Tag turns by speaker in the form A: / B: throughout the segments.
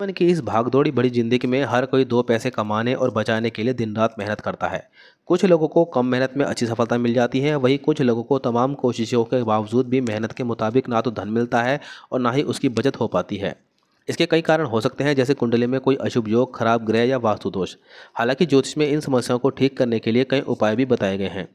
A: जीवन की इस भागदौड़ी भरी जिंदगी में हर कोई दो पैसे कमाने और बचाने के लिए दिन रात मेहनत करता है कुछ लोगों को कम मेहनत में अच्छी सफलता मिल जाती है वहीं कुछ लोगों को तमाम कोशिशों के बावजूद भी मेहनत के मुताबिक ना तो धन मिलता है और ना ही उसकी बचत हो पाती है इसके कई कारण हो सकते हैं जैसे कुंडली में कोई अशुभ योग खराब ग्रह या वास्तु दोष हालांकि ज्योतिष में इन समस्याओं को ठीक करने के लिए कई उपाय भी बताए गए हैं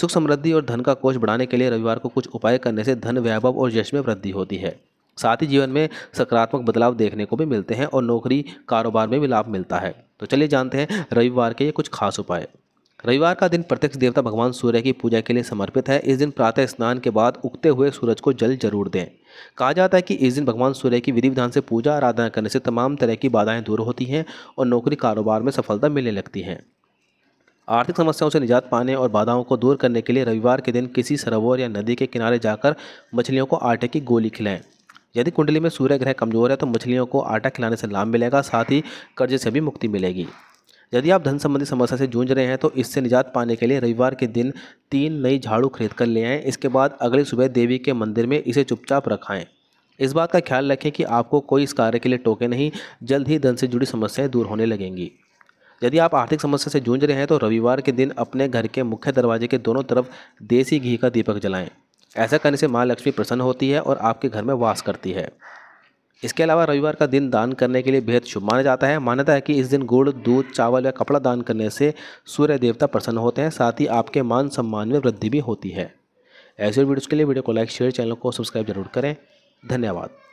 A: सुख समृद्धि और धन का कोष बढ़ाने के लिए रविवार को कुछ उपाय करने से धन वैभव और यश में वृद्धि होती है साथ ही जीवन में सकारात्मक बदलाव देखने को भी मिलते हैं और नौकरी कारोबार में भी लाभ मिलता है तो चलिए जानते हैं रविवार के ये कुछ खास उपाय रविवार का दिन प्रत्यक्ष देवता भगवान सूर्य की पूजा के लिए समर्पित है इस दिन प्रातः स्नान के बाद उगते हुए सूरज को जल जरूर दें कहा जाता है कि इस दिन भगवान सूर्य की विधि विधान से पूजा आराधना करने से तमाम तरह की बाधाएं दूर होती हैं और नौकरी कारोबार में सफलता मिलने लगती है आर्थिक समस्याओं से निजात पाने और बाधाओं को दूर करने के लिए रविवार के दिन किसी सरोवर या नदी के किनारे जाकर मछलियों को आटे की गोली खिलाएं यदि कुंडली में सूर्य ग्रह कमजोर है तो मछलियों को आटा खिलाने से लाभ मिलेगा साथ ही कर्जे से भी मुक्ति मिलेगी यदि आप धन संबंधी समस्या से जूझ रहे हैं तो इससे निजात पाने के लिए रविवार के दिन तीन नई झाड़ू खरीद कर ले आएँ इसके बाद अगली सुबह देवी के मंदिर में इसे चुपचाप रखाएँ इस बात का ख्याल रखें कि आपको कोई इस कार्य के लिए टोके नहीं जल्द ही धन से जुड़ी समस्याएं दूर होने लगेंगी यदि आप आर्थिक समस्या से जूझ रहे हैं तो रविवार के दिन अपने घर के मुख्य दरवाजे के दोनों तरफ देसी घी का दीपक जलाएं ऐसा करने से माँ लक्ष्मी प्रसन्न होती है और आपके घर में वास करती है इसके अलावा रविवार का दिन दान करने के लिए बेहद शुभ माना जाता है मान्यता है कि इस दिन गुड़ दूध चावल या कपड़ा दान करने से सूर्य देवता प्रसन्न होते हैं साथ ही आपके मान सम्मान में वृद्धि भी होती है ऐसे वीडियोज़ के लिए वीडियो को लाइक शेयर चैनल को सब्सक्राइब जरूर करें धन्यवाद